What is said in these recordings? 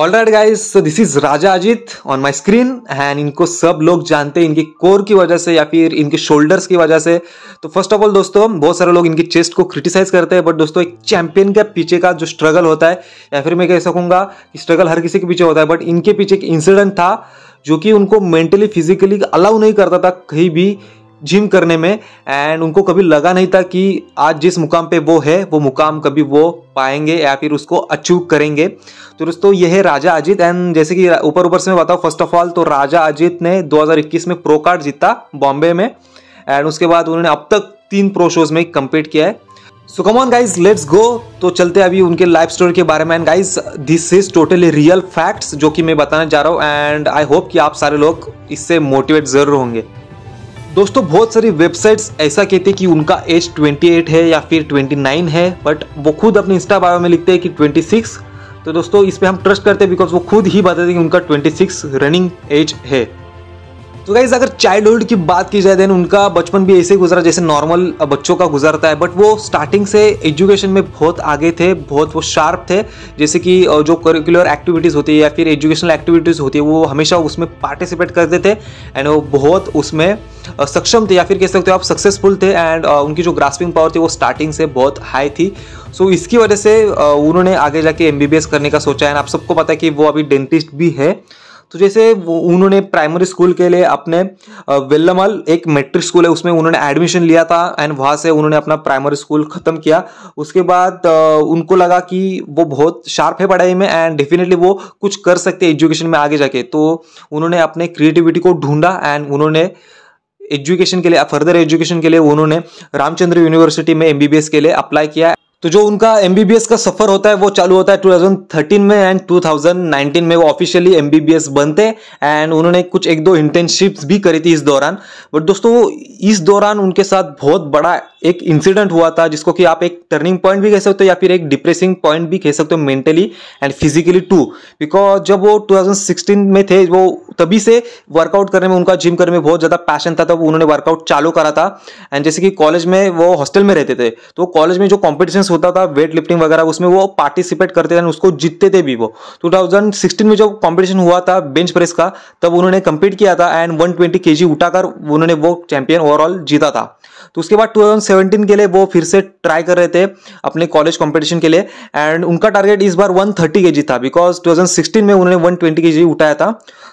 All right guys so this is Raja Ajit on my screen and इनको सब लोग जानते हैं इनके कोर की वजह से या फिर इनके शोल्डर्स की वजह से तो फर्स्ट ऑफ ऑल दोस्तों बहुत सारे लोग इनके चेस्ट को क्रिटिसाइज करते हैं बट दोस्तों एक चैंपियन के पीछे का जो स्ट्रगल होता है या फिर मैं कह सकूंगा कि स्ट्रगल हर किसी के पीछे होता है बट इनके पीछे एक इंसिडेंट था जो कि उनको मेंटली फिजिकली अलाउ नहीं करता था कहीं भी जिम करने में एंड उनको कभी लगा नहीं था कि आज जिस मुकाम पे वो है वो मुकाम कभी वो पाएंगे या फिर उसको अचीव करेंगे तो दोस्तों ये है राजा अजीत एंड जैसे कि ऊपर ऊपर से मैं बताऊँ फर्स्ट ऑफ ऑल तो राजा अजीत ने 2021 में प्रो कार्ड जीता बॉम्बे में एंड उसके बाद उन्होंने अब तक तीन प्रो शोज में कम्पीट किया है so come on guys let's go तो चलते अभी उनके लाइफ स्टोरी के बारे में and guys this is totally real facts जो कि मैं बताने जा रहा हूँ एंड आई होप कि आप सारे लोग इससे मोटिवेट जरूर होंगे दोस्तों बहुत सारी वेबसाइट्स ऐसा कहते हैं कि उनका एज 28 है या फिर 29 है बट वो खुद अपने इंस्टा बायो में लिखते हैं कि 26 तो दोस्तों इस पर हम ट्रस्ट करते हैं बिकॉज वो खुद ही बताते हैं कि उनका 26 रनिंग एज है तो गाइज अगर चाइल्डहुड की बात की जाए देन उनका बचपन भी ऐसे गुजरा जैसे नॉर्मल बच्चों का गुजरता है बट वो स्टार्टिंग से एजुकेशन में बहुत आगे थे बहुत वो शार्प थे जैसे कि जो करिकुलर एक्टिविटीज़ होती है या फिर एजुकेशनल एक्टिविटीज़ होती है वो हमेशा उसमें पार्टिसिपेट करते थे एंड वो बहुत उसमें सक्षम थे या फिर कह सकते हो आप सक्सेसफुल थे एंड उनकी जो ग्रास्पिंग पावर थी वो स्टार्टिंग से बहुत हाई थी सो so, इसकी वजह से उन्होंने आगे जाके एम करने का सोचा है आप सबको पता है कि वो अभी डेंटिस्ट भी है तो जैसे उन्होंने प्राइमरी स्कूल के लिए अपने वेल्लमल एक मेट्रिक स्कूल है उसमें उन्होंने एडमिशन लिया था एंड वहाँ से उन्होंने अपना प्राइमरी स्कूल ख़त्म किया उसके बाद उनको लगा कि वो बहुत शार्प है पढ़ाई में एंड डेफिनेटली वो कुछ कर सकते हैं एजुकेशन में आगे जाके तो उन्होंने अपने क्रिएटिविटी को ढूंढा एंड उन्होंने एजुकेशन के लिए फर्दर एजुकेशन के लिए उन्होंने रामचंद्र यूनिवर्सिटी में एम के लिए अप्लाई किया तो जो उनका एम का सफ़र होता है वो चालू होता है 2013 में एंड 2019 में वो ऑफिशियली एम बनते एंड उन्होंने कुछ एक दो इंटर्नशिप्स भी करी थी इस दौरान बट दोस्तों इस दौरान उनके साथ बहुत बड़ा एक इंसिडेंट हुआ था जिसको कि आप एक टर्निंग पॉइंट भी कह सकते हो या फिर एक डिप्रेसिंग पॉइंट भी कह सकते हो mentally and physically too because जब वो 2016 में थे वो तभी से वर्कआउट करने में उनका जिम करने में बहुत ज़्यादा पैशन था तब उन्होंने वर्कआउट चालू करा था एंड जैसे कि कॉलेज में वो हॉस्टल में रहते थे तो कॉलेज में जो कॉम्पिटिशन होता था वेट लिफ्टिंग वगैरह उसमें वो पार्टिसिपेट करते थे उसको जीतते थे भी वो टू में जो कॉम्पिटिशन हुआ था बेंच प्रेस का तब उन्होंने कम्पीट किया था एंड वन ट्वेंटी उठाकर उन्होंने वो चैंपियन ओवरऑल जीता था तो उसके बाद टू सेवनटीन के लिए वो फिर से ट्राई कर रहे थे अपने कॉलेज कंपटीशन के लिए एंड उनका टारगेट इस बार 130 थर्टी के जी था बिकॉज टू में उन्होंने 120 ट्वेंटी के जी उठाया था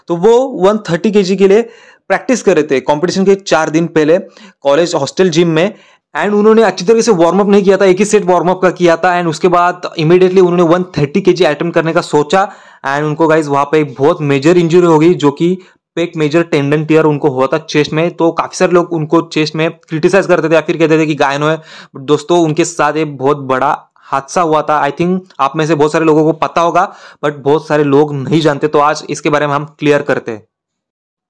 तो वो 130 थर्टी के जी के लिए प्रैक्टिस कर रहे थे कंपटीशन के चार दिन पहले कॉलेज हॉस्टल जिम में एंड उन्होंने अच्छी तरीके से वार्म अप नहीं किया था एक ही सेट वार्म अप का किया था एंड उसके बाद इमीडिएटली उन्होंने 130 थर्टी के जी करने का सोचा एंड उनको गाइज वहां पे एक बहुत मेजर इंजरी हो गई जो कि पे एक मेजर टेंडन टीयर उनको हुआ था चेस्ट में तो काफ़ी सारे लोग उनको चेस्ट में क्रिटिसाइज करते थे या फिर कहते थे कि गायन है दोस्तों उनके साथ एक बहुत बड़ा हादसा हुआ था आई थिंक आप में से बहुत सारे लोगों को पता होगा बट बहुत सारे लोग नहीं जानते तो आज इसके बारे में हम क्लियर करते हैं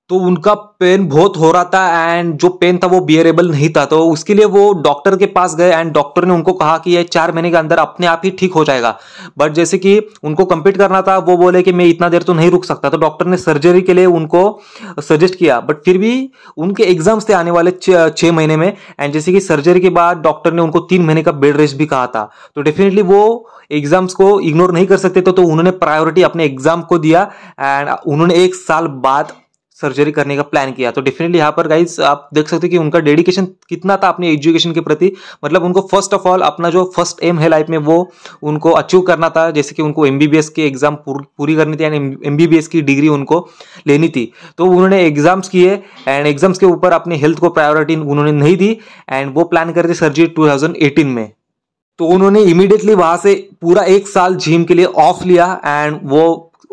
तो उनका पेन बहुत हो रहा था एंड जो पेन था वो बियरेबल नहीं था तो उसके लिए वो डॉक्टर के पास गए एंड डॉक्टर ने उनको कहा कि ये चार महीने के अंदर अपने आप ही ठीक हो जाएगा बट जैसे कि उनको कम्पीट करना था वो बोले कि मैं इतना देर तो नहीं रुक सकता तो डॉक्टर ने सर्जरी के लिए उनको सजेस्ट किया बट फिर भी उनके एग्जाम्स थे आने वाले छः महीने में एंड जैसे कि सर्जरी के बाद डॉक्टर ने उनको तीन महीने का बेड रेस्ट भी कहा था तो डेफिनेटली वो एग्जाम्स को इग्नोर नहीं कर सकते थे तो उन्होंने प्रायोरिटी अपने एग्जाम को दिया एंड उन्होंने एक साल बाद सर्जरी करने का प्लान किया तो डेफिनेटली यहाँ पर गाइज आप देख सकते हो कि उनका डेडिकेशन कितना था अपनी एजुकेशन के प्रति मतलब उनको फर्स्ट ऑफ ऑल अपना जो फर्स्ट एम है लाइफ में वो उनको अचीव करना था जैसे कि उनको एम की एग्जाम पूरी करनी थी यानी एम की डिग्री उनको लेनी थी तो उन्होंने एग्जाम्स किए एंड एग्जाम्स के ऊपर अपनी हेल्थ को प्रायोरिटी उन्होंने नहीं दी एंड वो प्लान थे सर्जरी टू में तो उन्होंने इमिडिएटली वहां से पूरा एक साल जिम के लिए ऑफ लिया एंड वो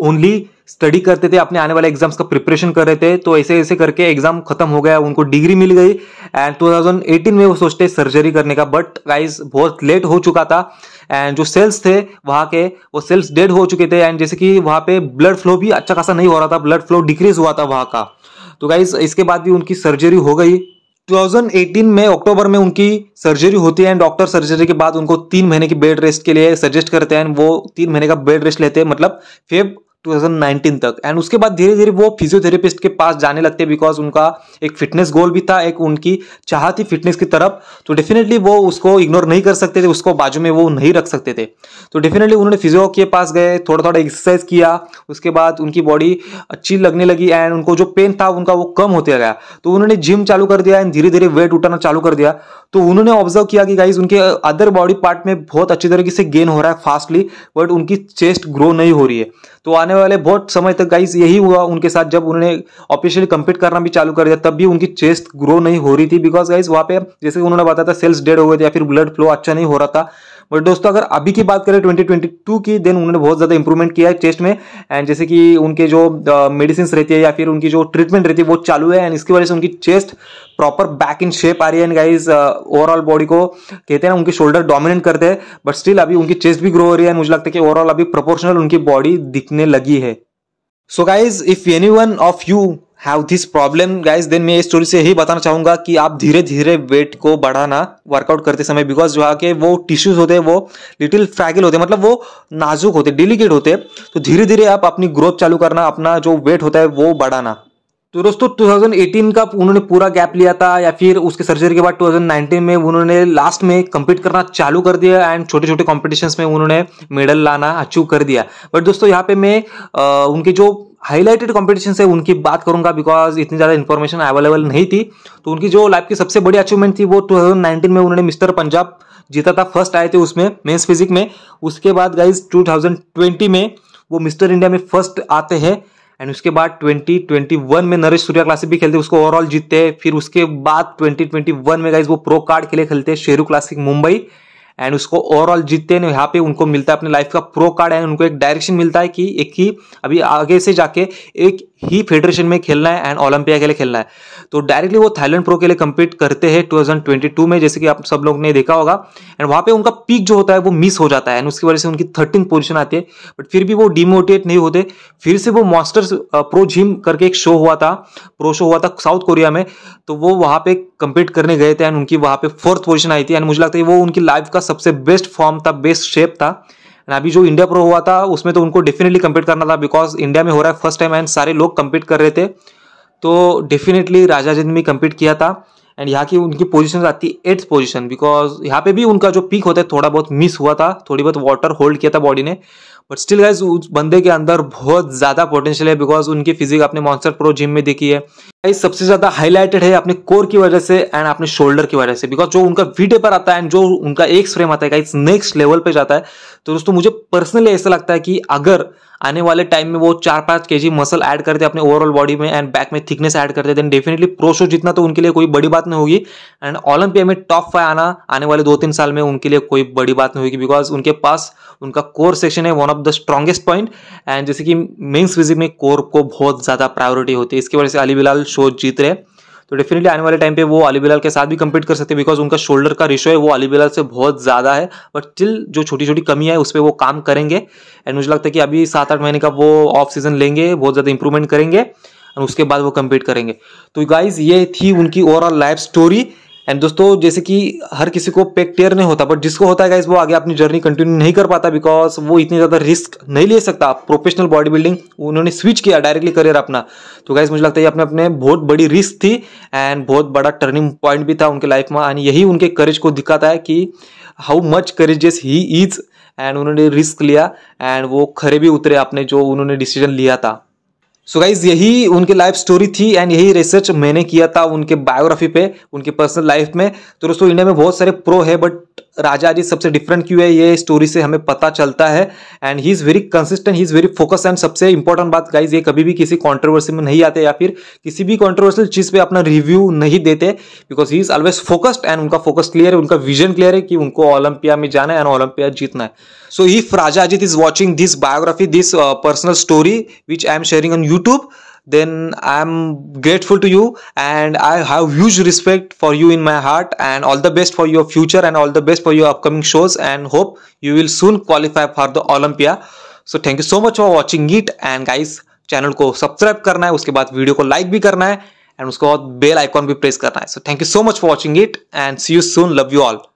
ओनली स्टडी करते थे अपने आने वाले एग्जाम्स का प्रिपरेशन कर रहे थे तो ऐसे ऐसे करके एग्जाम खत्म हो गया उनको डिग्री मिल गई एंड 2018 में वो सोचते सर्जरी करने का बट गाइज बहुत लेट हो चुका था एंड जो सेल्स थे वहाँ के वो सेल्स डेड हो चुके थे एंड जैसे कि वहाँ पे ब्लड फ्लो भी अच्छा खासा नहीं हो रहा था ब्लड फ्लो डिक्रीज हुआ था वहाँ का तो गाइज इसके बाद भी उनकी सर्जरी हो गई 2018 में अक्टूबर में उनकी सर्जरी होती है एंड डॉक्टर सर्जरी के बाद उनको तीन महीने की बेड रेस्ट के लिए सजेस्ट करते हैं वो तीन महीने का बेड रेस्ट लेते हैं मतलब फेब 2019 तक एंड उसके बाद धीरे धीरे वो फिजियोथेरेपिस्ट के पास जाने लगते बिकॉज उनका एक फिटनेस गोल भी था एक उनकी चाह थी फिटनेस की तरफ तो डेफिनेटली वो उसको इग्नोर नहीं कर सकते थे उसको बाजू में वो नहीं रख सकते थे तो डेफिनेटली उन्होंने फिजियो के पास गए थोड़ा थोड़ा एक्सरसाइज किया उसके बाद उनकी बॉडी अच्छी लगने लगी एंड उनको जो पेन था उनका वो कम होते गया तो उन्होंने जिम चालू कर दिया एंड धीरे धीरे वेट उठाना चालू कर दिया तो उन्होंने ऑब्जर्व किया कि गाइज उनके अदर बॉडी पार्ट में बहुत अच्छी तरीके से गेन हो रहा है फास्टली बट उनकी चेस्ट ग्रो नहीं हो रही है तो आने वाले बहुत समय तक गाइज यही हुआ उनके साथ जब उन्होंने ऑफिशियली कंपीट करना भी चालू कर दिया तब भी उनकी चेस्ट ग्रो नहीं हो रही थी बिकॉज गाइज वहाँ पे जैसे उन्होंने बताया था सेल्स डेड हो गए थे या फिर ब्लड फ्लो अच्छा नहीं हो रहा था बट दोस्तों अगर अभी की बात करें 2022 की देन उन्होंने बहुत ज़्यादा इंप्रूवमेंट किया है टेस्ट में एंड जैसे कि उनके जो मेडिसिन uh, रहती है या फिर उनकी जो ट्रीटमेंट रहती है वो चालू है एंड इसकी वजह से उनकी chest proper back in shape आ रही है एंड गाइज ओवरऑल बॉडी को कहते हैं ना उनके शोल्डर डोमिनेट करते हैं बट स्टिल अभी उनकी चेस्ट भी ग्रो हो रही है मुझे लगता है कि ओवरऑल अभी प्रोपोर्शनल उनकी बॉडी दिखने लगी है so guys if anyone of you have this problem guys then मैं ये स्टोरी से यही बताना चाहूंगा कि आप धीरे धीरे वेट को बढ़ाना वर्कआउट करते समय बिकॉज जो है कि वो टिश्यूज होते हैं वो लिटिल फ्रैगल होते हैं मतलब वो नाजुक होते डेलीकेट होते तो धीरे धीरे आप अपनी ग्रोथ चालू करना अपना जो वेट होता है वो बढ़ाना तो दोस्तों 2018 का उन्होंने पूरा गैप लिया था या फिर उसके सर्जरी के बाद 2019 में उन्होंने लास्ट में कम्पीट करना चालू कर दिया एंड छोटे छोटे कॉम्पिटिशन्स में उन्होंने मेडल लाना अचीव कर दिया बट दोस्तों यहाँ पे मैं उनके जो हाईलाइटेड कॉम्पिटिशन है उनकी बात करूंगा बिकॉज इतनी ज़्यादा इन्फॉर्मेशन अवेलेबल नहीं थी तो उनकी जो लाइफ की सबसे बड़ी अचीवमेंट थी वो टू में उन्होंने मिस्टर पंजाब जीता था फर्स्ट आए थे उसमें मेन्स फिजिक में उसके बाद गाइज टू में वो मिस्टर इंडिया में फर्स्ट आते हैं एंड उसके बाद 2021 में नरेश सूर्या क्लासिक भी खेलते उसको ओवरऑल जीतते फिर उसके बाद 2021 में गाइज वो प्रो कार्ड के लिए खेलते शेरू क्लासिक मुंबई एंड उसको ओवरऑल जीतते हैं यहाँ पे उनको मिलता है अपने लाइफ का प्रो कार्ड एंड उनको एक डायरेक्शन मिलता है कि एक ही अभी आगे से जाके एक ही फेडरेशन में खेलना है एंड ओलंपिया के लिए खेलना है तो डायरेक्टली वो थाईलैंड प्रो के लिए कम्पीट करते हैं 2022 में जैसे कि आप सब लोग ने देखा होगा एंड वहाँ पे उनका पीक जो होता है वो मिस हो जाता है एंड उसकी वजह से उनकी थर्टीन पोजिशन आती है बट फिर भी वो डिमोटिवेट नहीं होते फिर से वो मास्टर्स प्रो जिम करके एक शो हुआ था प्रो शो हुआ था साउथ कोरिया में तो वो वहाँ पे कम्पीट करने गए थे एंड उनकी वहाँ पे फोर्थ पोजीशन आई थी एंड मुझे लगता है वो उनकी लाइफ का सबसे बेस्ट फॉर्म था बेस्ट शेप था एंड अभी जो इंडिया प्रो हुआ था उसमें तो उनको डेफिनेटली कम्पीट करना था बिकॉज इंडिया में हो रहा है फर्स्ट टाइम एंड सारे लोग कम्पीट कर रहे थे तो डेफिनेटली राजा जिंद भी कम्पीट किया था एंड यहाँ की उनकी पोजिशन आती है एट्थ पोजिशन बिकॉज यहाँ पे भी उनका जो पीक होता है थोड़ा बहुत मिस हुआ था थोड़ी बहुत वाटर होल्ड किया था बॉडी ने बट स्टिल गाइज उस बंदे के अंदर बहुत ज़्यादा पोटेंशियल है बिकॉज उनकी फिजिक आपने मॉन्सर प्रो जिम में देखी है गाइज सबसे ज़्यादा हाईलाइटेड है अपने कोर की वजह से एंड अपने शोल्डर की वजह से बिकॉज जो उनका वीडियो पर आता है एंड जो उनका एक फ्रेम आता है गाइज नेक्स्ट लेवल पर जाता है तो दोस्तों मुझे पर्सनली ऐसा लगता है कि अगर आने वाले टाइम में वो चार पाँच के मसल ऐड करते अपने ओवरऑल बॉडी में एंड बैक में थिकनेस ऐड करते देन डेफिनेटली प्रो शो जीतना तो उनके लिए कोई बड़ी बात नहीं होगी एंड ओलंपिया में टॉप फाइव आना आने वाले दो तीन साल में उनके लिए कोई बड़ी बात नहीं होगी बिकॉज उनके पास उनका कोर सेक्शन है one of the strongest point and जैसे कि मेन्स फिजिक में कोर को बहुत ज़्यादा प्रायोरिटी होती है इसकी वजह से अली बिलाल शो जीत रहे हैं तो डेफिनेटली आने वाले टाइम पे वो अली बिलाल के साथ भी कम्पीट कर सकते हैं बिकॉज उनका शोल्डर का रिशो है वो अली बिलाल से बहुत ज़्यादा है बट स्टिल जो छोटी छोटी कमी है उस पर वो काम करेंगे एंड मुझे लगता है कि अभी सात आठ महीने का वो ऑफ सीजन लेंगे बहुत ज़्यादा इंप्रूवमेंट करेंगे और उसके बाद वो कम्पीट करेंगे तो गाइज ये थी उनकी ओवरऑल लाइफ स्टोरी एंड दोस्तों जैसे कि हर किसी को पेक टेयर नहीं होता बट जिसको होता है गाइज वो आगे अपनी जर्नी कंटिन्यू नहीं कर पाता बिकॉज वो इतनी ज़्यादा रिस्क नहीं ले सकता प्रोफेशनल बॉडी बिल्डिंग उन्होंने स्विच किया डायरेक्टली करियर अपना तो गाइज मुझे लगता है अपने अपने बहुत बड़ी रिस्क थी एंड बहुत बड़ा टर्निंग पॉइंट भी था उनके लाइफ में एंड यही उनके करेज को दिखाता है कि how much courageous he is and उन्होंने रिस्क लिया एंड वो खरे भी उतरे अपने जो उन्होंने डिसीजन लिया था सो so गाइज यही उनकी लाइफ स्टोरी थी एंड यही रिसर्च मैंने किया था उनके बायोग्राफी पे उनके पर्सनल लाइफ में तो दोस्तों इंडिया में बहुत सारे प्रो है बट राजा जी सबसे डिफरेंट क्यों है ये स्टोरी से हमें पता चलता है and he is very consistent he is very focus and सबसे इंपॉर्टेंट बात गाइज ये कभी भी किसी कंट्रोवर्सी में नहीं आते या फिर किसी भी कॉन्ट्रोवर्सियल चीज़ पे अपना रिव्यू नहीं देते because he is always focused and उनका फोकस क्लियर है उनका विजन क्लियर है कि उनको ओलंपिया में जाना है एंड ओलंपिया जीतना है so if Raja Ajit is watching this biography this personal story which I am sharing on YouTube then i am grateful to you and I have huge respect for you in my heart and all the best for your future and all the best for your upcoming shows and hope you will soon qualify for the Olympia. So thank you so much for watching it and guys channel को subscribe करना है उसके बाद video को like भी करना है and उसके बाद बेल आइकॉन भी प्रेस करना है so thank you so much for watching it and see you soon love you all